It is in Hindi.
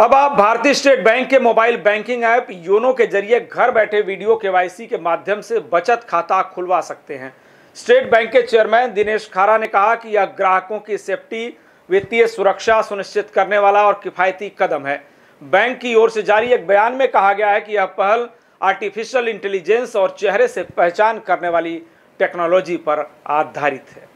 अब आप भारतीय स्टेट बैंक के मोबाइल बैंकिंग ऐप योनो के जरिए घर बैठे वीडियो केवाईसी के माध्यम से बचत खाता खुलवा सकते हैं स्टेट बैंक के चेयरमैन दिनेश खारा ने कहा कि यह ग्राहकों की सेफ्टी वित्तीय सुरक्षा सुनिश्चित करने वाला और किफायती कदम है बैंक की ओर से जारी एक बयान में कहा गया है कि यह पहल आर्टिफिशियल इंटेलिजेंस और चेहरे से पहचान करने वाली टेक्नोलॉजी पर आधारित है